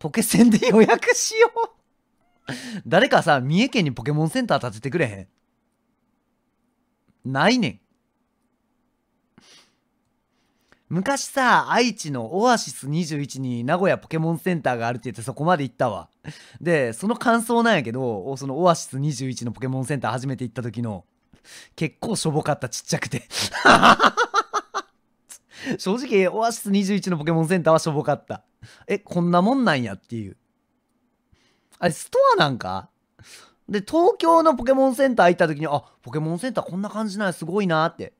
ポケセンで予約しよう誰かさ、三重県にポケモンセンター建ててくれへんないねん。昔さ、愛知のオアシス21に名古屋ポケモンセンターがあるって言ってそこまで行ったわ。で、その感想なんやけど、そのオアシス21のポケモンセンター初めて行った時の、結構しょぼかったちっちゃくて 正直、オアシス21のポケモンセンターはしょぼかった。え、こんなもんなんやっていう。あれ、ストアなんかで、東京のポケモンセンター行った時に、あ、ポケモンセンターこんな感じなんや、すごいなって。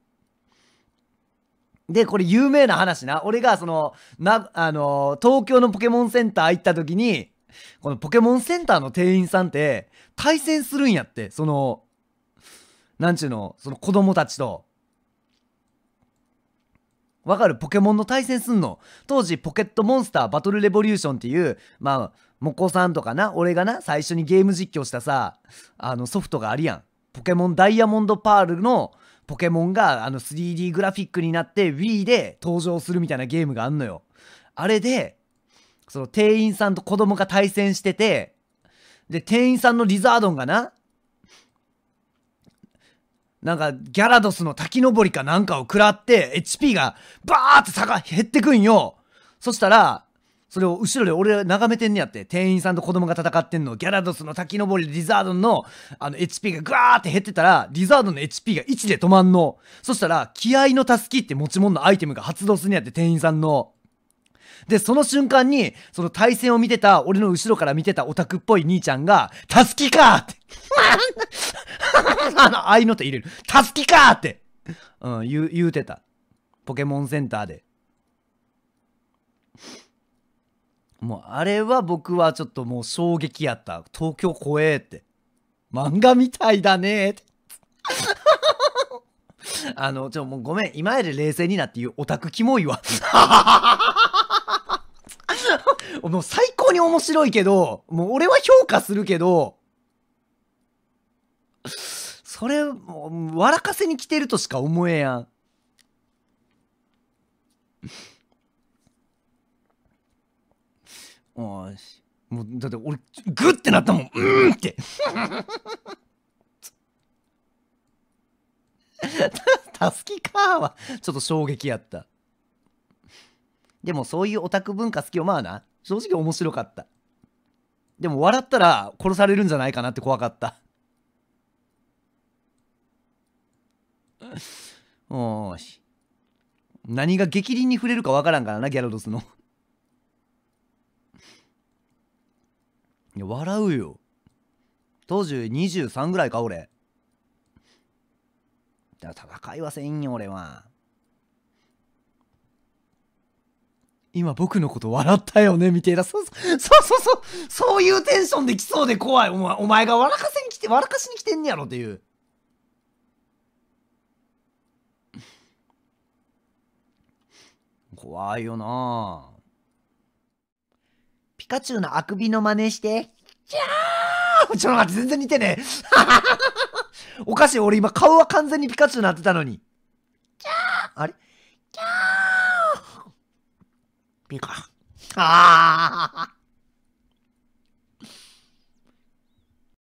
で、これ有名な話な。俺がその、な、あのー、東京のポケモンセンター行った時に、このポケモンセンターの店員さんって、対戦するんやって、その、なんちゅうの、その子供たちと。わかるポケモンの対戦すんの当時ポケットモンスターバトルレボリューションっていう、まあ、モコさんとかな、俺がな、最初にゲーム実況したさ、あのソフトがあるやん。ポケモンダイヤモンドパールのポケモンがあの 3D グラフィックになって Wii で登場するみたいなゲームがあんのよ。あれで、その店員さんと子供が対戦してて、で、店員さんのリザードンがな、なんか、ギャラドスの滝登りかなんかを食らって、HP がバーって下が、減ってくんよ。そしたら、それを後ろで俺眺めてんねやって、店員さんと子供が戦ってんの、ギャラドスの滝登りでリザードンの、あの、HP がグワーって減ってたら、リザードンの HP が1で止まんの。そしたら、気合の助けって持ち物のアイテムが発動すんねやって、店員さんの。で、その瞬間に、その対戦を見てた、俺の後ろから見てたオタクっぽい兄ちゃんが、助けかって。あの、ああいうのって入れる。助けきかって、うん、言う、言うてた。ポケモンセンターで。もう、あれは僕はちょっともう衝撃やった。東京怖えって。漫画みたいだねって。あの、ちょ、もうごめん。今まで冷静になって言うオタクキモいわ。もう最高に面白いけど、もう俺は評価するけど、それ笑かせに来てるとしか思えやん おしもうだって俺グッてなったもんうんって たすきかはちょっと衝撃やったでもそういうオタク文化好きよまあな正直面白かったでも笑ったら殺されるんじゃないかなって怖かったおーし。何が激鱗に触れるかわからんからな、ギャラドスの。いや、笑うよ。当時23ぐらいか、俺。いや、戦いはせんよ、俺は。今僕のこと笑ったよねみたいな。そうそうそうそう。そういうテンションできそうで怖い。お前お前が笑かせに来て、笑かしに来てんねやろっていう。怖いよなピカチュウのあくびの真似して、キャーちょっと待って、全然似てねえ。おかしい、俺今顔は完全にピカチュウになってたのに。あれキゃーピカ。ああ